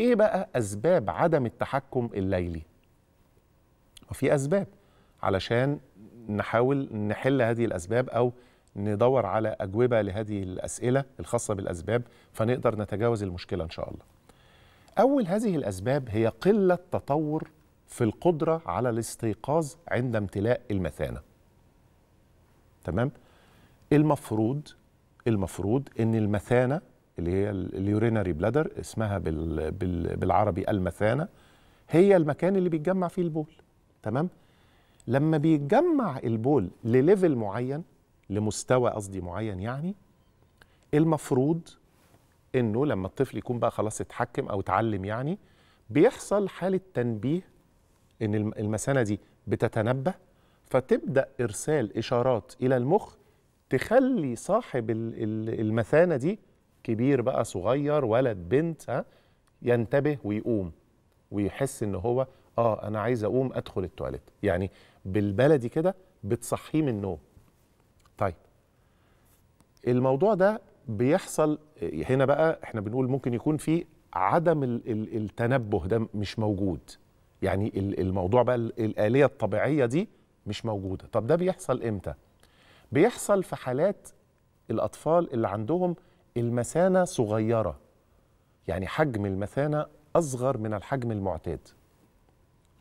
ايه بقى اسباب عدم التحكم الليلي وفي اسباب علشان نحاول نحل هذه الاسباب او ندور على اجوبه لهذه الاسئله الخاصه بالاسباب فنقدر نتجاوز المشكله ان شاء الله اول هذه الاسباب هي قله تطور في القدره على الاستيقاظ عند امتلاء المثانه تمام المفروض المفروض ان المثانه اللي هي اليورينري بلادر اسمها بالعربي المثانه هي المكان اللي بيتجمع فيه البول تمام لما بيتجمع البول لليفل معين لمستوى قصدي معين يعني المفروض انه لما الطفل يكون بقى خلاص اتحكم او اتعلم يعني بيحصل حاله تنبيه ان المثانه دي بتتنبه فتبدا ارسال اشارات الى المخ تخلي صاحب المثانه دي كبير بقى صغير ولد بنت ها ينتبه ويقوم ويحس ان هو اه انا عايز اقوم ادخل التواليت يعني بالبلدي كده بتصحيه من النوم طيب الموضوع ده بيحصل هنا بقى احنا بنقول ممكن يكون في عدم التنبه ده مش موجود يعني الموضوع بقى الآلية الطبيعية دي مش موجودة طب ده بيحصل امتى بيحصل في حالات الأطفال اللي عندهم المثانة صغيرة يعني حجم المثانة أصغر من الحجم المعتاد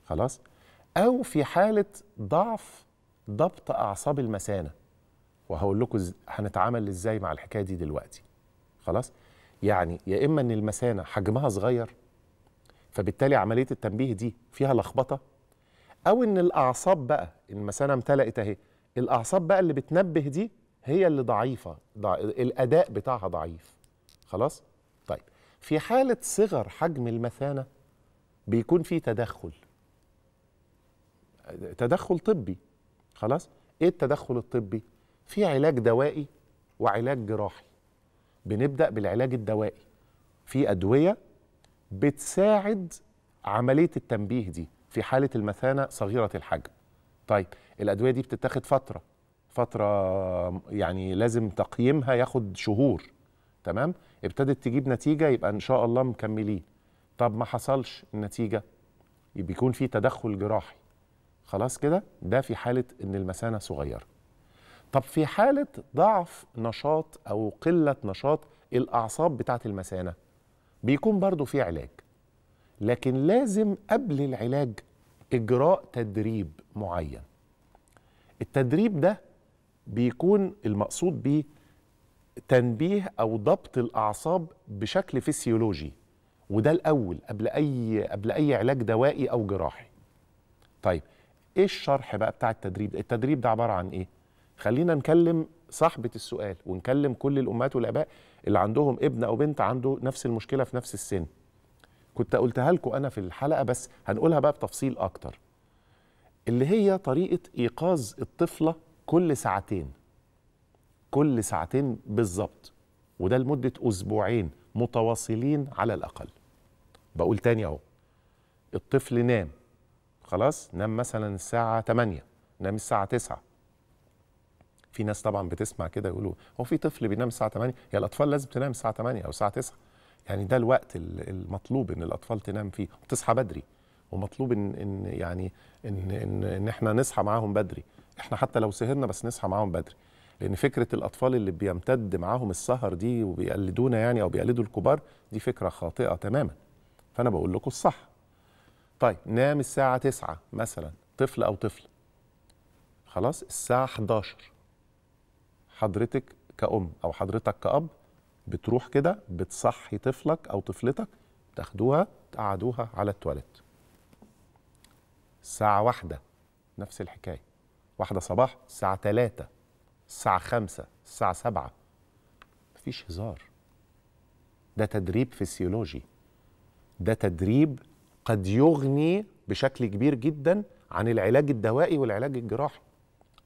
خلاص أو في حالة ضعف ضبط أعصاب المثانة وهقول لكم هنتعامل إزاي مع الحكاية دي دلوقتي خلاص يعني يا إما إن المثانة حجمها صغير فبالتالي عملية التنبيه دي فيها لخبطة أو إن الأعصاب بقى المثانة امتلأت أهي الأعصاب بقى اللي بتنبه دي هي اللي ضعيفه ضع... الاداء بتاعها ضعيف خلاص طيب في حاله صغر حجم المثانه بيكون في تدخل تدخل طبي خلاص ايه التدخل الطبي في علاج دوائي وعلاج جراحي بنبدا بالعلاج الدوائي في ادويه بتساعد عمليه التنبيه دي في حاله المثانه صغيره الحجم طيب الادويه دي بتتاخد فتره فتره يعني لازم تقييمها ياخد شهور تمام ابتدت تجيب نتيجه يبقى ان شاء الله مكملين طب ما حصلش النتيجه بيكون في تدخل جراحي خلاص كده ده في حاله ان المثانه صغيره طب في حاله ضعف نشاط او قله نشاط الاعصاب بتاعه المثانه بيكون برضو في علاج لكن لازم قبل العلاج اجراء تدريب معين التدريب ده بيكون المقصود بيه تنبيه او ضبط الاعصاب بشكل فسيولوجي وده الاول قبل اي قبل اي علاج دوائي او جراحي طيب ايه الشرح بقى بتاع التدريب التدريب ده عباره عن ايه خلينا نكلم صاحبه السؤال ونكلم كل الامهات والاباء اللي عندهم ابن او بنت عنده نفس المشكله في نفس السن كنت قلتها لكم انا في الحلقه بس هنقولها بقى بتفصيل اكتر اللي هي طريقه ايقاظ الطفله كل ساعتين كل ساعتين بالظبط وده لمدة أسبوعين متواصلين على الأقل بقول تاني أهو الطفل نام خلاص نام مثلا الساعة 8 نام الساعة 9 في ناس طبعا بتسمع كده يقولوا هو في طفل بينام الساعة 8 يا الأطفال لازم تنام الساعة 8 أو الساعة 9 يعني ده الوقت المطلوب ان الأطفال تنام فيه وتصحى بدري ومطلوب ان, إن يعني ان ان, إن احنا نصحى معاهم بدري احنا حتى لو سهرنا بس نصحى معاهم بدري لان فكره الاطفال اللي بيمتد معاهم السهر دي وبيقلدونا يعني او بيقلدوا الكبار دي فكره خاطئه تماما فانا بقول لكم الصح طيب نام الساعه 9 مثلا طفل او طفل خلاص الساعه 11 حضرتك كأم أو حضرتك كأب بتروح كده بتصحي طفلك أو طفلتك تاخدوها تقعدوها على التواليت الساعة واحدة نفس الحكاية واحدة صباح الساعة 3 الساعة 5 الساعة 7 مفيش هزار ده تدريب فسيولوجي ده تدريب قد يغني بشكل كبير جدا عن العلاج الدوائي والعلاج الجراحي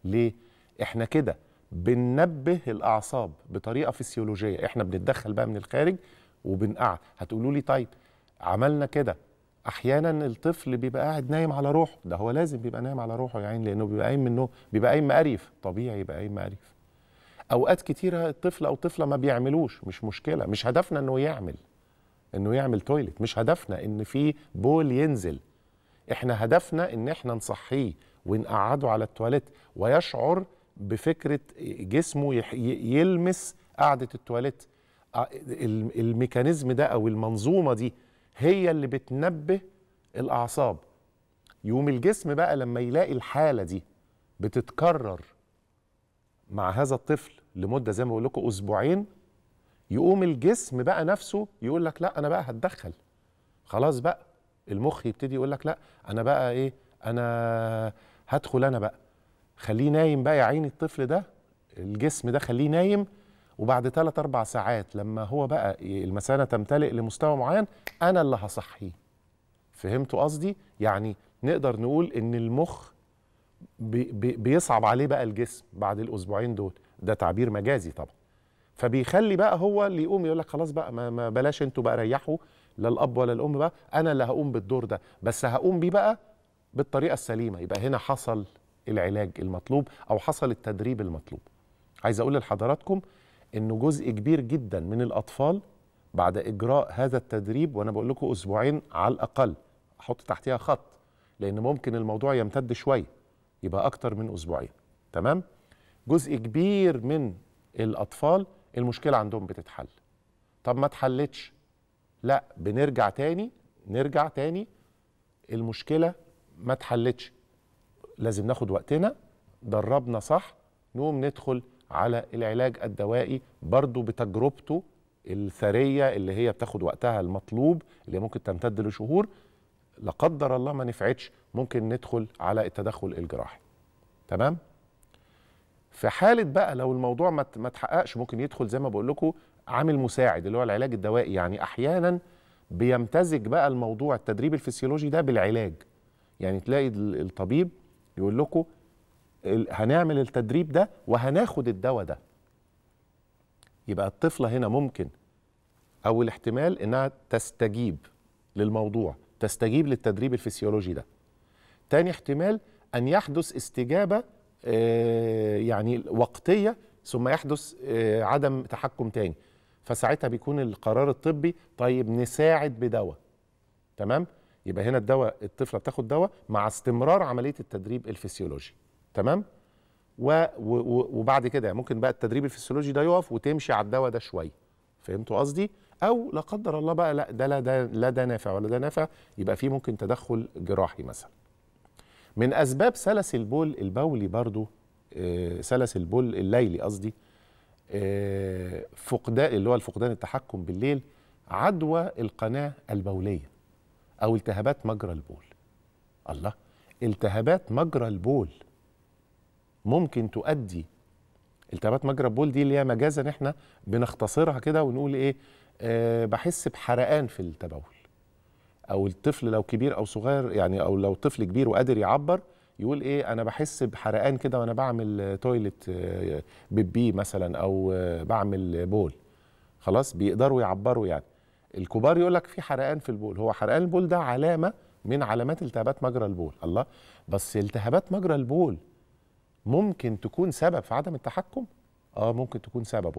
ليه احنا كده بننبه الاعصاب بطريقه فسيولوجيه احنا بنتدخل بقى من الخارج وبنقعد هتقولوا لي طيب عملنا كده احيانا الطفل بيبقى قاعد نايم على روحه ده هو لازم بيبقى نايم على روحه يا عين لانه بيبقى قايم منه بيبقى قايم مقريف طبيعي يبقى قايم مقريف اوقات كتيره الطفل او طفله ما بيعملوش مش مشكله مش هدفنا انه يعمل انه يعمل تويلت مش هدفنا ان في بول ينزل احنا هدفنا ان احنا نصحيه ونقعده على التواليت ويشعر بفكره جسمه يلمس قعده التواليت الميكانيزم ده او المنظومه دي هي اللي بتنبه الاعصاب يقوم الجسم بقى لما يلاقي الحاله دي بتتكرر مع هذا الطفل لمده زي ما بقول لكم اسبوعين يقوم الجسم بقى نفسه يقول لك لا انا بقى هتدخل خلاص بقى المخ يبتدي يقول لك لا انا بقى ايه انا هدخل انا بقى خليه نايم بقى يا عيني الطفل ده الجسم ده خليه نايم وبعد ثلاث اربع ساعات لما هو بقى المثانه تمتلئ لمستوى معين انا اللي هصحيه فهمتوا قصدي يعني نقدر نقول ان المخ بي بي بيصعب عليه بقى الجسم بعد الاسبوعين دول ده تعبير مجازي طبعا فبيخلي بقى هو اللي يقوم يقول لك خلاص بقى ما, ما بلاش انتوا بقى ريحوا لا الاب ولا الام بقى انا اللي هقوم بالدور ده بس هقوم بيه بقى بالطريقه السليمه يبقى هنا حصل العلاج المطلوب او حصل التدريب المطلوب عايز اقول لحضراتكم انه جزء كبير جدا من الاطفال بعد اجراء هذا التدريب وانا بقول لكم اسبوعين على الاقل احط تحتها خط لان ممكن الموضوع يمتد شويه يبقى اكتر من اسبوعين تمام جزء كبير من الاطفال المشكله عندهم بتتحل طب ما اتحلتش لا بنرجع تاني نرجع تاني المشكله ما اتحلتش لازم ناخد وقتنا دربنا صح نقوم ندخل على العلاج الدوائي برضه بتجربته الثريه اللي هي بتاخد وقتها المطلوب اللي ممكن تمتد لشهور لا قدر الله ما نفعتش ممكن ندخل على التدخل الجراحي تمام في حاله بقى لو الموضوع ما ما ممكن يدخل زي ما بقول لكم عامل مساعد اللي هو العلاج الدوائي يعني احيانا بيمتزج بقى الموضوع التدريب الفسيولوجي ده بالعلاج يعني تلاقي الطبيب يقول لكم هنعمل التدريب ده وهناخد الدواء ده يبقى الطفله هنا ممكن اول احتمال انها تستجيب للموضوع تستجيب للتدريب الفسيولوجي ده تاني احتمال ان يحدث استجابه آه، يعني وقتيه ثم يحدث آه، عدم تحكم تاني فساعتها بيكون القرار الطبي طيب نساعد بدواء تمام يبقى هنا الدواء الطفله بتاخد دواء مع استمرار عمليه التدريب الفسيولوجي تمام وبعد كده ممكن بقى التدريب الفسيولوجي ده يقف وتمشي على الدواء ده شويه فهمتوا قصدي او لا قدر الله بقى لا ده لا ده لا ده نافع ولا ده نافع يبقى في ممكن تدخل جراحي مثلا من اسباب سلس البول البولي برضو آه، سلس البول الليلي قصدي آه، فقدان اللي هو الفقدان التحكم بالليل عدوى القناه البوليه او التهابات مجرى البول الله التهابات مجرى البول ممكن تؤدي التهابات مجرى البول دي اللي هي مجازا احنا بنختصرها كده ونقول ايه أه بحس بحرقان في التبول او الطفل لو كبير او صغير يعني او لو طفل كبير وقادر يعبر يقول ايه انا بحس بحرقان كده وانا بعمل تويلت آه، بيبي مثلا او آه، بعمل بول خلاص بيقدروا يعبروا يعني الكبار يقول لك في حرقان في البول هو حرقان البول ده علامه من علامات التهابات مجرى البول الله بس التهابات مجرى البول ممكن تكون سبب في عدم التحكم اه ممكن تكون سبب